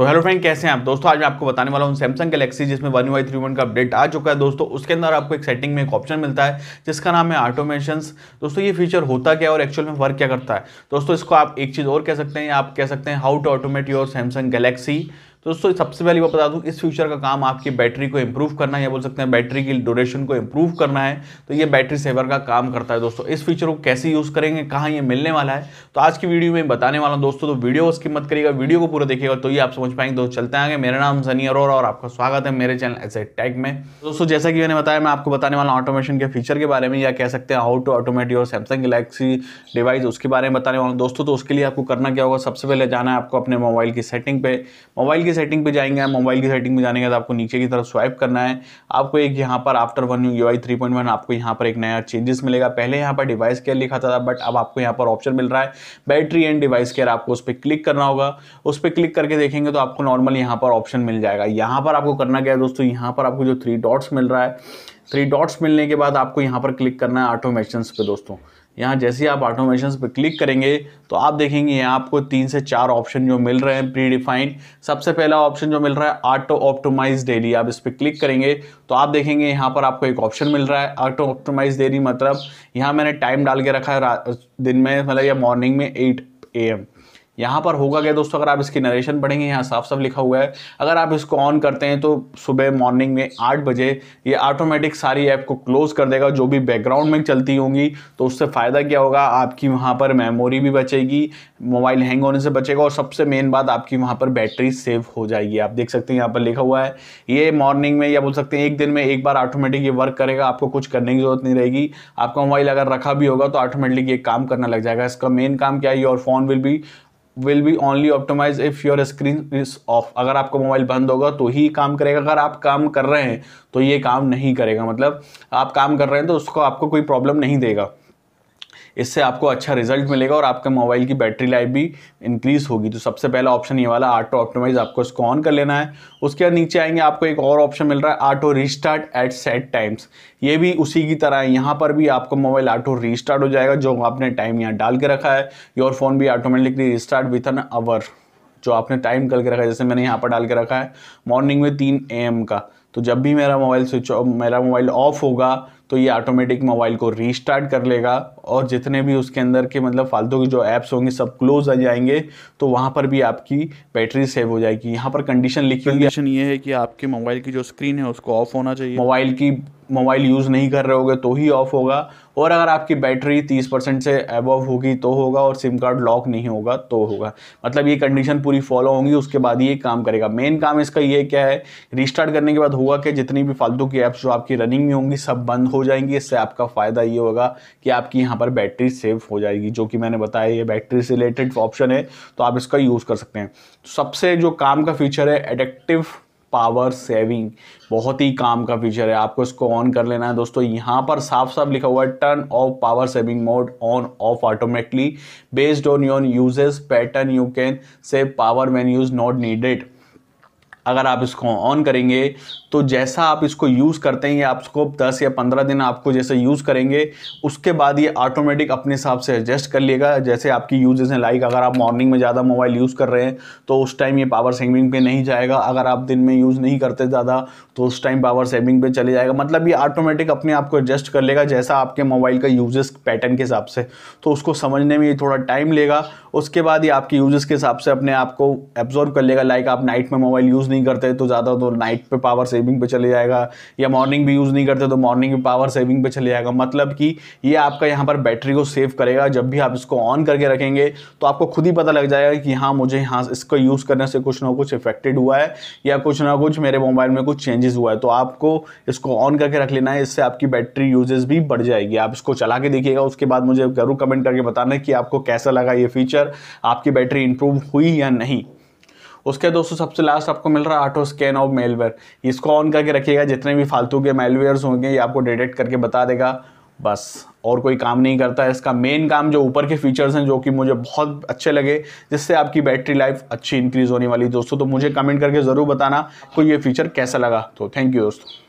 तो hello friend कैसे हैं आप दोस्तों आज मैं आपको बताने वाला हूँ सैमसंग गैलेक्सी जिसमें वन वाई थ्री वन का अपडेट आ चुका है दोस्तों उसके अंदर आपको एक सेटिंग में एक ऑप्शन मिलता है जिसका नाम है ऑटोमेशन दोस्तों ये फीचर होता क्या है और एक्चुअल में वर्क क्या करता है दोस्तों इसको आप एक चीज़ और कह सकते हैं आप कह सकते हैं how to automate your Samsung Galaxy तो दोस्तों सबसे पहले मैं बता दूं इस फ्यूचर का काम आपकी बैटरी को इंप्रूव करना है या बोल सकते हैं बैटरी की ड्यूरेशन को इंप्रूव करना है तो ये बैटरी सेवर का काम करता है दोस्तों इस फीचर को कैसे यूज़ करेंगे कहाँ ये मिलने वाला है तो आज की वीडियो में बताने वाला हूँ दोस्तों तो वीडियो उसकी मत करिएगा वीडियो को पूरा देखिएगा तो ये आप समझ पाएंगे दोस्त चलते आगे मेरा नाम सनी अरोरा और आपका स्वागत है मेरे चैनल एस टैग में दोस्तों जैसा कि मैंने बताया मैं आपको बताने वाला ऑटोमेशन के फीचर के बारे में या कह सकते हैं how to automate your Samsung Galaxy device उसके बारे में बताने वाला हूँ दोस्तों तो उसके लिए आपको करना क्या होगा सबसे पहले जाना है आपको अपने मोबाइल की सेटिंग पे मोबाइल की की सेटिंग पे जाएंगे मोबाइल की सेटिंग में जाने के बाद आपको नीचे की तरफ स्वाइप करना है आपको एक यहाँ पर after one U I three point one आपको यहाँ पर एक नया चेंजेस मिलेगा पहले यहाँ पर डिवाइस केयर लिखा था बट अब आपको यहाँ पर ऑप्शन मिल रहा है बैटरी एंड डिवाइस केयर आपको उस पर क्लिक करना होगा उस पर क्लिक करके देखेंगे तो आपको नॉर्मल यहाँ पर ऑप्शन मिल जाएगा यहाँ पर आपको करना क्या है दोस्तों यहाँ पर आपको जो थ्री डॉट्स मिल रहा है थ्री डॉट्स मिलने के बाद आपको यहाँ पर क्लिक करना है ऑटोमेशन पे दोस्तों यहाँ जैसे ही आप ऑटोमेशन पर क्लिक करेंगे तो आप देखेंगे यहाँ आपको तीन से चार ऑप्शन जो मिल रहे हैं प्री डिफाइंड सबसे पहला ऑप्शन जो मिल रहा है ऑटो ऑप्टोमाइज डेली आप इस पर क्लिक करेंगे तो आप देखेंगे यहाँ पर आपको एक ऑप्शन मिल रहा है ऑटो ऑप्टोमाइज डेली मतलब यहाँ मैंने टाइम डाल के रखा है दिन में मतलब या मॉर्निंग में एट ए एम यहाँ पर होगा क्या दोस्तों अगर आप इसकी नरेशन पढ़ेंगे यहाँ साफ साफ लिखा हुआ है अगर आप इसको ऑन करते हैं तो सुबह मॉर्निंग में आठ बजे ये ऑटोमेटिक सारी ऐप को क्लोज़ कर देगा जो भी बैकग्राउंड में चलती होंगी तो उससे फ़ायदा क्या होगा आपकी वहाँ पर मेमोरी भी बचेगी मोबाइल हैंग होने से बचेगा और सबसे मेन बात आपकी वहाँ पर बैटरी सेव हो जाएगी आप देख सकते हैं यहाँ पर लिखा हुआ है ये मॉर्निंग में या बोल सकते हैं एक दिन में एक बार ऑटोमेटिक ये वर्क करेगा आपको कुछ करने की ज़रूरत नहीं रहेगी आपका मोबाइल अगर रखा भी होगा तो ऑटोमेटिक ये काम करना लग जाएगा इसका मेन काम क्या है और फोन विल भी will be only optimise if your screen is off अगर आपका मोबाइल बंद होगा तो ही काम करेगा अगर आप काम कर रहे हैं तो ये काम नहीं करेगा मतलब आप काम कर रहे हैं तो उसको आपको कोई प्रॉब्लम नहीं देगा इससे आपको अच्छा रिजल्ट मिलेगा और आपके मोबाइल की बैटरी लाइफ भी इंक्रीज़ होगी तो सबसे पहला ऑप्शन ये वाला आटो ऑप्टोमाइज आपको इसको ऑन कर लेना है उसके बाद नीचे आएंगे आपको एक और ऑप्शन मिल रहा है auto restart at set times ये भी उसी की तरह है यहाँ पर भी आपको मोबाइल ऑटो रिस्टार्ट हो जाएगा जो आपने टाइम यहाँ डाल के रखा है योर फोन भी automatically restart with an hour जो आपने टाइम करके रखा है जैसे मैंने यहाँ पर डाल के रखा है मॉर्निंग में तीन ए का तो जब भी मेरा मोबाइल स्विच मेरा मोबाइल ऑफ होगा तो ये ऑटोमेटिक मोबाइल को रीस्टार्ट कर लेगा और जितने भी उसके अंदर के मतलब फालतू के जो ऐप्स होंगे सब क्लोज आ जाएंगे तो वहाँ पर भी आपकी बैटरी सेव हो जाएगी यहाँ पर कंडीशन लिखी हुई कंडीशन ये है कि आपके मोबाइल की जो स्क्रीन है उसको ऑफ होना चाहिए मोबाइल की मोबाइल यूज़ नहीं कर रहे होगे तो ही ऑफ होगा और अगर आपकी बैटरी 30 परसेंट से अबव होगी तो होगा और सिम कार्ड लॉक नहीं होगा तो होगा मतलब ये कंडीशन पूरी फॉलो होंगी उसके बाद ये काम करेगा मेन काम इसका ये क्या है रिस्टार्ट करने के बाद होगा कि जितनी भी फालतू की ऐप्स जो आपकी रनिंग में होंगी सब बंद हो जाएंगी इससे आपका फ़ायदा ये होगा कि आपकी यहाँ पर बैटरी सेव हो जाएगी जो कि मैंने बताया ये बैटरी से रिलेटेड ऑप्शन है तो आप इसका यूज़ कर सकते हैं तो सबसे जो काम का फीचर है एडेक्टिव पावर सेविंग बहुत ही काम का फीचर है आपको इसको ऑन कर लेना है दोस्तों यहाँ पर साफ साफ लिखा हुआ है turn off power saving mode on off automatically based on your usage pattern you can save power man use not needed अगर आप इसको ऑन करेंगे तो जैसा आप इसको यूज़ करते हैं आपको 10 या 15 दिन आपको जैसे यूज़ करेंगे उसके बाद ये ऑटोमेटिक अपने हिसाब से एडजस्ट कर लेगा जैसे आपकी यूजेस हैं लाइक अगर आप मॉर्निंग में ज़्यादा मोबाइल यूज़ कर रहे हैं तो उस टाइम ये पावर सेविंग पे नहीं जाएगा अगर आप दिन में यूज़ नहीं करते ज़्यादा तो उस टाइम पावर सेविंग पे चले जाएगा मतलब ये ऑटोमेटिक अपने आप को एडजस्ट कर लेगा जैसा आपके मोबाइल का यूजेस पैटर्न के हिसाब से तो उसको समझने में ये थोड़ा टाइम लेगा उसके बाद ये आपके यूजेस के हिसाब से अपने आप को एब्जॉर्व कर लेगा लाइक आप नाइट में मोबाइल यूज़ यूज़ नहीं करते तो ज़्यादा तो नाइट पे पावर सेविंग पे चले जाएगा या मॉर्निंग भी यूज़ नहीं करते तो मॉर्निंग में पावर सेविंग पे चले जाएगा मतलब कि ये आपका यहाँ पर बैटरी को सेव करेगा जब भी आप इसको ऑन करके रखेंगे तो आपको खुद ही पता लग जाएगा कि हाँ मुझे यहाँ इसको यूज़ करने से कुछ ना कुछ इफेक्टेड हुआ है या कुछ ना कुछ मेरे मोबाइल में कुछ चेंजेस हुआ है तो आपको इसको ऑन करके रख लेना है इससे आपकी बैटरी यूजेज भी बढ़ जाएगी आप इसको चला के देखिएगा उसके बाद मुझे जरूर कमेंट करके बताना कि आपको कैसा लगा ये फीचर आपकी बैटरी इंप्रूव हुई या नहीं उसके दोस्तों सबसे लास्ट आपको मिल रहा है ऑटो स्कैन ऑफ मेलवेयर इसको ऑन करके रखिएगा जितने भी फालतू के मेलवेयर्स होंगे ये आपको डिटेक्ट करके बता देगा बस और कोई काम नहीं करता है इसका मेन काम जो ऊपर के फीचर्स हैं जो कि मुझे बहुत अच्छे लगे जिससे आपकी बैटरी लाइफ अच्छी इंक्रीज़ होने वाली दोस्तों तो मुझे कमेंट करके ज़रूर बताना कोई ये फीचर कैसा लगा तो थैंक यू दोस्तों